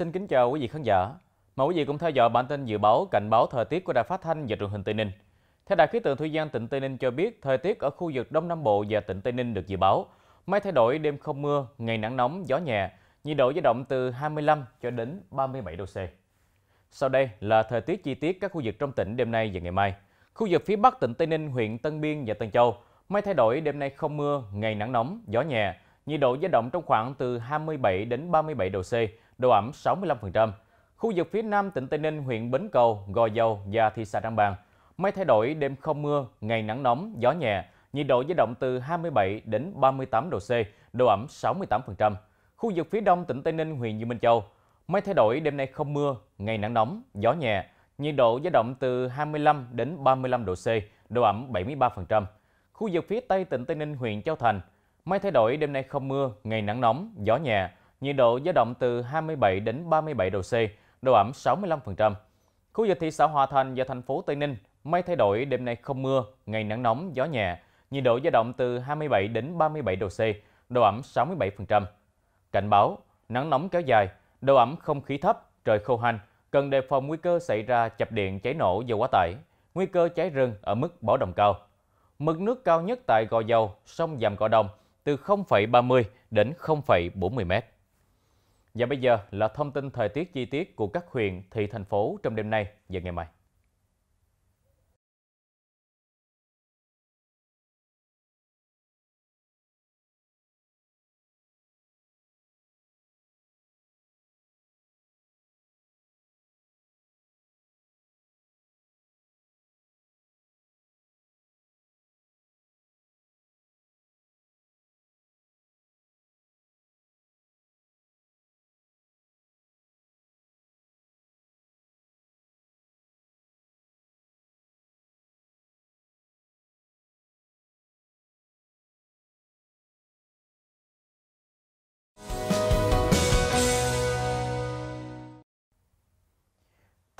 Xin kính chào quý vị khán giả. Mời quý vị cùng theo dõi bản tin dự báo cảnh báo thời tiết của Đài Phát thanh và Truyền hình Tây Ninh. Theo Đài khí tượng thủy văn tỉnh Tây Ninh cho biết, thời tiết ở khu vực Đông Nam Bộ và tỉnh Tây Ninh được dự báo mây thay đổi, đêm không mưa, ngày nắng nóng, gió nhẹ, nhiệt độ dao động từ 25 cho đến 37 độ C. Sau đây là thời tiết chi tiết các khu vực trong tỉnh đêm nay và ngày mai. Khu vực phía Bắc tỉnh Tây Ninh, huyện Tân Biên và Tân Châu, mây thay đổi, đêm nay không mưa, ngày nắng nóng, gió nhẹ, nhiệt độ dao động trong khoảng từ 27 đến 37 độ C độ ẩm 65%. Khu vực phía nam tỉnh Tây Ninh, huyện Bến Cầu, Gò Dầu và thị xã Trảng Bàng. Mây thay đổi, đêm không mưa, ngày nắng nóng, gió nhẹ, nhiệt độ dao động từ 27 đến 38 độ C, độ ẩm 68%. Khu vực phía đông tỉnh Tây Ninh, huyện Dương Minh Châu, mây thay đổi, đêm nay không mưa, ngày nắng nóng, gió nhẹ, nhiệt độ dao động từ 25 đến 35 độ C, độ ẩm 73%. Khu vực phía tây tỉnh Tây Ninh, huyện Châu Thành, mây thay đổi, đêm nay không mưa, ngày nắng nóng, gió nhẹ, nhiệt độ dao động từ 27 đến 37 độ C, độ ẩm 65%. Khu vực thị xã Hòa Thành và thành phố Tây Ninh, mây thay đổi, đêm nay không mưa, ngày nắng nóng, gió nhẹ, nhiệt độ dao động từ 27 đến 37 độ C, độ ẩm 67%. Cảnh báo, nắng nóng kéo dài, độ ẩm không khí thấp, trời khô hanh, cần đề phòng nguy cơ xảy ra chập điện, cháy nổ và quá tải, nguy cơ cháy rừng ở mức báo động cao. Mực nước cao nhất tại Gò Dầu, sông Dàm Cỏ đồng từ 0,30 đến 0,40 mét. Và bây giờ là thông tin thời tiết chi tiết của các huyện, thị, thành phố trong đêm nay và ngày mai.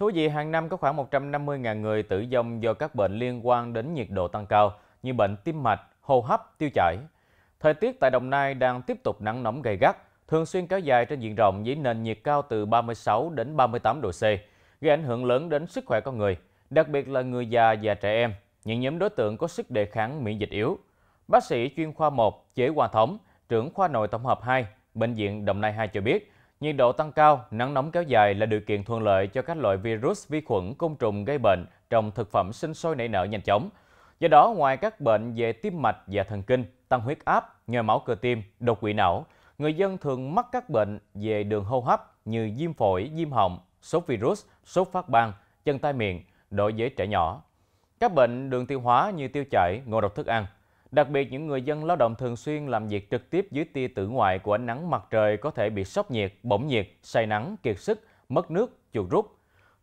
Thú vị, hàng năm có khoảng 150.000 người tử vong do các bệnh liên quan đến nhiệt độ tăng cao như bệnh tim mạch, hô hấp, tiêu chảy. Thời tiết tại Đồng Nai đang tiếp tục nắng nóng gay gắt, thường xuyên kéo dài trên diện rộng với nền nhiệt cao từ 36 đến 38 độ C, gây ảnh hưởng lớn đến sức khỏe con người, đặc biệt là người già và trẻ em, những nhóm đối tượng có sức đề kháng miễn dịch yếu. Bác sĩ chuyên khoa 1 Chế Hoa Thống, trưởng khoa nội tổng hợp 2, Bệnh viện Đồng Nai 2 cho biết, Nhiệt độ tăng cao, nắng nóng kéo dài là điều kiện thuận lợi cho các loại virus, vi khuẩn, côn trùng gây bệnh trong thực phẩm sinh sôi nảy nở nhanh chóng. Do đó, ngoài các bệnh về tim mạch và thần kinh, tăng huyết áp, nhồi máu cơ tim, đột quỵ não, người dân thường mắc các bệnh về đường hô hấp như viêm phổi, viêm họng, sốt virus, sốt phát ban, chân tay miệng đối dễ trẻ nhỏ. Các bệnh đường tiêu hóa như tiêu chảy, ngộ độc thức ăn Đặc biệt, những người dân lao động thường xuyên làm việc trực tiếp dưới tia tử ngoại của ánh nắng mặt trời có thể bị sốc nhiệt, bỏng nhiệt, say nắng, kiệt sức, mất nước, chuột rút.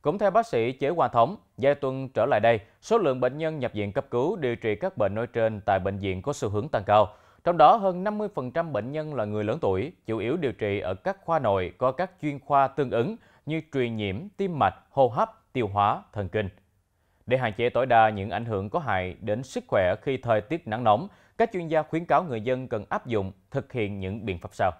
Cũng theo bác sĩ Chế Hoa Thống, giai tuần trở lại đây, số lượng bệnh nhân nhập viện cấp cứu điều trị các bệnh nói trên tại bệnh viện có xu hướng tăng cao. Trong đó, hơn 50% bệnh nhân là người lớn tuổi, chủ yếu điều trị ở các khoa nội có các chuyên khoa tương ứng như truyền nhiễm, tim mạch, hô hấp, tiêu hóa, thần kinh. Để hạn chế tối đa những ảnh hưởng có hại đến sức khỏe khi thời tiết nắng nóng, các chuyên gia khuyến cáo người dân cần áp dụng thực hiện những biện pháp sau.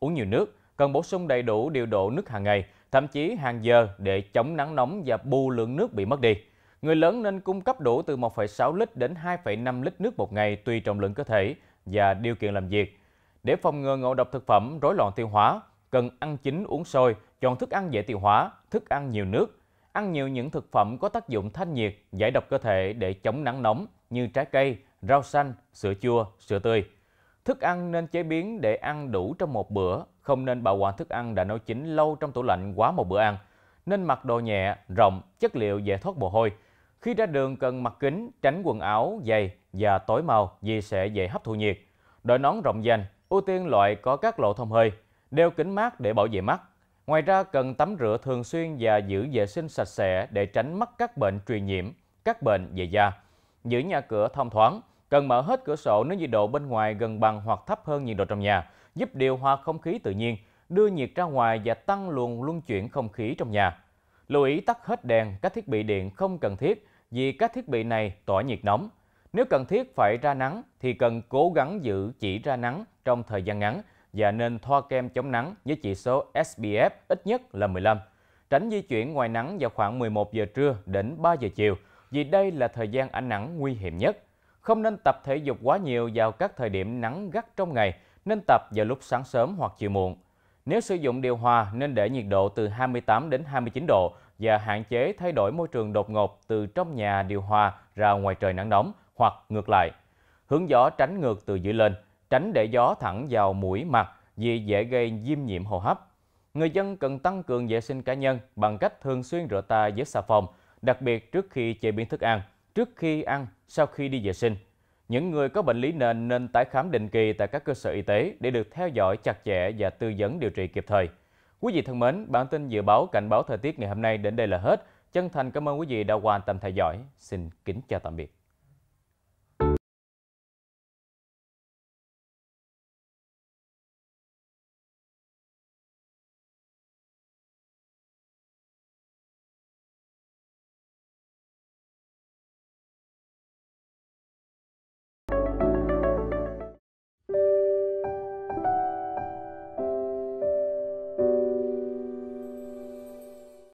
Uống nhiều nước, cần bổ sung đầy đủ điều độ nước hàng ngày, thậm chí hàng giờ để chống nắng nóng và bù lượng nước bị mất đi. Người lớn nên cung cấp đủ từ 1,6 lít đến 2,5 lít nước một ngày tùy trọng lượng cơ thể và điều kiện làm việc. Để phòng ngừa ngộ độc thực phẩm, rối loạn tiêu hóa, cần ăn chín uống sôi, chọn thức ăn dễ tiêu hóa, thức ăn nhiều nước, Ăn nhiều những thực phẩm có tác dụng thanh nhiệt, giải độc cơ thể để chống nắng nóng như trái cây, rau xanh, sữa chua, sữa tươi. Thức ăn nên chế biến để ăn đủ trong một bữa, không nên bảo quản thức ăn đã nấu chín lâu trong tủ lạnh quá một bữa ăn. Nên mặc đồ nhẹ, rộng, chất liệu dễ thoát mồ hôi. Khi ra đường cần mặc kính, tránh quần áo, giày và tối màu vì sẽ dễ hấp thụ nhiệt. Đội nón rộng dành, ưu tiên loại có các lỗ thông hơi, đeo kính mát để bảo vệ mắt, Ngoài ra, cần tắm rửa thường xuyên và giữ vệ sinh sạch sẽ để tránh mắc các bệnh truyền nhiễm, các bệnh về da. Giữ nhà cửa thông thoáng, cần mở hết cửa sổ nếu nhiệt độ bên ngoài gần bằng hoặc thấp hơn nhiệt độ trong nhà, giúp điều hòa không khí tự nhiên, đưa nhiệt ra ngoài và tăng luồng luân chuyển không khí trong nhà. Lưu ý tắt hết đèn, các thiết bị điện không cần thiết vì các thiết bị này tỏa nhiệt nóng. Nếu cần thiết phải ra nắng thì cần cố gắng giữ chỉ ra nắng trong thời gian ngắn và nên thoa kem chống nắng với chỉ số SPF ít nhất là 15. Tránh di chuyển ngoài nắng vào khoảng 11 giờ trưa đến 3 giờ chiều vì đây là thời gian ánh nắng nguy hiểm nhất. Không nên tập thể dục quá nhiều vào các thời điểm nắng gắt trong ngày, nên tập vào lúc sáng sớm hoặc chiều muộn. Nếu sử dụng điều hòa nên để nhiệt độ từ 28 đến 29 độ và hạn chế thay đổi môi trường đột ngột từ trong nhà điều hòa ra ngoài trời nắng nóng hoặc ngược lại. Hướng gió tránh ngược từ dưới lên tránh để gió thẳng vào mũi mặt vì dễ gây viêm nhiễm hô hấp. Người dân cần tăng cường vệ sinh cá nhân bằng cách thường xuyên rửa tay với xà phòng, đặc biệt trước khi chế biến thức ăn, trước khi ăn, sau khi đi vệ sinh. Những người có bệnh lý nền nên tái khám định kỳ tại các cơ sở y tế để được theo dõi chặt chẽ và tư vấn điều trị kịp thời. Quý vị thân mến, bản tin dự báo cảnh báo thời tiết ngày hôm nay đến đây là hết. Chân thành cảm ơn quý vị đã quan tâm theo dõi. Xin kính chào tạm biệt.